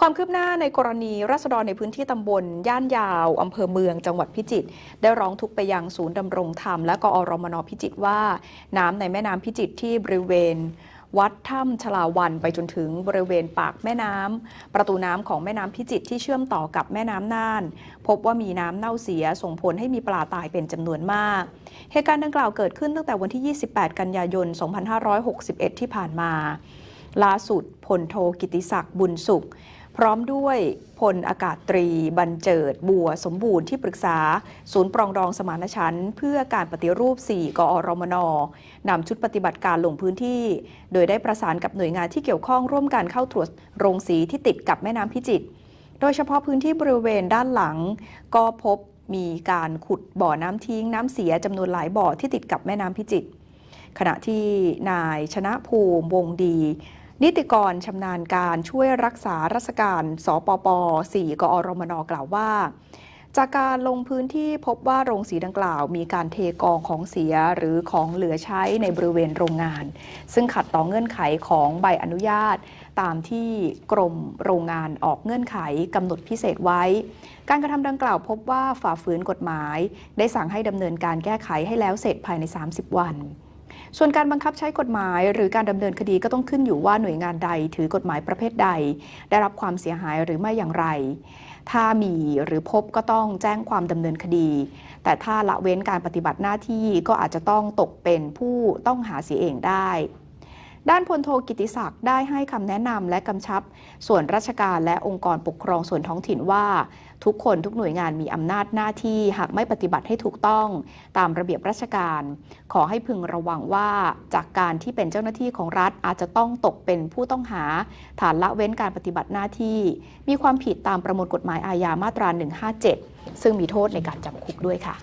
ความคืบหน้าในกรณีรัษฎรในพื้นที่ตำบลย่านยาวอำเภอเมืองจังหวัดพิจิตรได้ร้องทุกข์ไปยังศูนย์ดำรงธรรมและกอรมนพิจิตรว่า น้ำในแม่น้ำพิจิตรที่บริเวณ วัดถ้ำชลาวันไปจนถึงบริเวณปากแม่น้ำประตูน้ำของแม่น้ำพิจิตรที่เชื่อมต่อกับแม่น้ำน่าน พบว่ามีน้ำเน่าเสียส่งผลให้มีปลาตายเป็นจำนวนมากเหตุการณ์ดังกล่าวเกิดขึ้น ตั้งแต่วันที่ 28กันยายน2561ที่ผ่านมา ล่าสุดพลโทกิติศักดิ์บุญสุขพร้อมด้วยพลอากาศตรี บรรเจิด บัว สมบูรณ์ที่ปรึกษา ศูนย์ปรองดองสมานฉันเพื่อการปฏิรูป 4 กอรมนนำชุดปฏิบัติการลงพื้นที่ โดยได้ประสานกับหน่วยงานที่เกี่ยวข้อง ร่วมกันเข้าตรวจโรงสีที่ติดกับแม่น้ำพิจิตรโดยเฉพาะพื้นที่บริเวณด้านหลัง ก็พบมีการขุดบ่อน้ำทิ้งน้ำเสียจำนวนหลายบ่อที่ติดกับแม่น้ำพิจิตรขณะที่นายชนะภูมิ วงดีนิติกรชำนาญการช่วยรักษาราชการ สปป4กอรมนกล่าวว่า จากการลงพื้นที่พบว่าโรงสีดังกล่าว มีการเทกองของเสียหรือของเหลือใช้ในบริเวณโรงงาน ซึ่งขัดต่อเงื่อนไขของใบอนุญาต ตามที่กรมโรงงานออกเงื่อนไขกำหนดพิเศษไว้ การกระทำดังกล่าวพบว่าฝ่าฝืนกฎหมาย ได้สั่งให้ดำเนินการแก้ไขให้แล้วเสร็จภายใน 30 วันส่วนการบังคับใช้กฎหมายหรือการดำเนินคดีก็ต้องขึ้นอยู่ว่าหน่วยงานใดถือกฎหมายประเภทใด ได้รับความเสียหายหรือไม่อย่างไร ถ้ามีหรือพบก็ต้องแจ้งความดำเนินคดี แต่ถ้าละเว้นการปฏิบัติหน้าที่ก็อาจจะต้องตกเป็นผู้ต้องหาเสียเองได้ด้านพลโทกิติศักดิ์ได้ให้คำแนะนำและกำชับ ส่วนราชการและองค์กรปกครองส่วนท้องถิ่นว่า ทุกคนทุกหน่วยงานมีอำนาจหน้าที่ หากไม่ปฏิบัติให้ถูกต้อง ตามระเบียบราชการ ขอให้พึงระวังว่าจากการที่เป็นเจ้าหน้าที่ของรัฐอาจจะต้องตกเป็นผู้ต้องหา ฐานละเว้นการปฏิบัติหน้าที่ มีความผิดตามประมวลกฎหมายอาญามาตรา 157 ซึ่งมีโทษในการจำคุกด้วยค่ะ